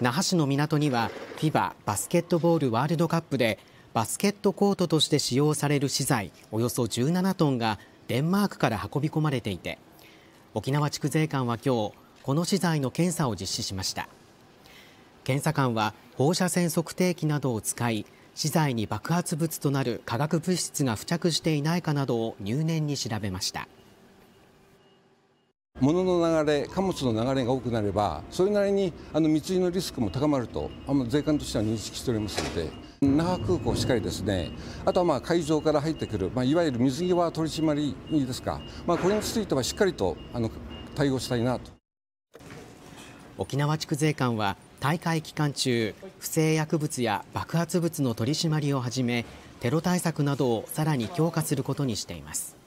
那覇市の港には FIBA バスケットボールワールドカップでバスケットコートとして使用される資材およそ17トンがデンマークから運び込まれていて沖縄畜税館は今日この資材の検査を実施しました検査官は放射線測定器などを使い資材に爆発物となる化学物質が付着していないかなどを入念に調べました。物の流れ、貨物の流れが多くなれば、それなりにあの密輸のリスクも高まると、あの税関としては認識しておりますので、那覇空港しっかりですね、あとはまあ海上から入ってくる、まあ、いわゆる水際取り締まりですか、まあ、これについてはしっかりとあの対応したいなと。沖縄地区税関は大会期間中、不正薬物や爆発物の取り締まりをはじめ、テロ対策などをさらに強化することにしています。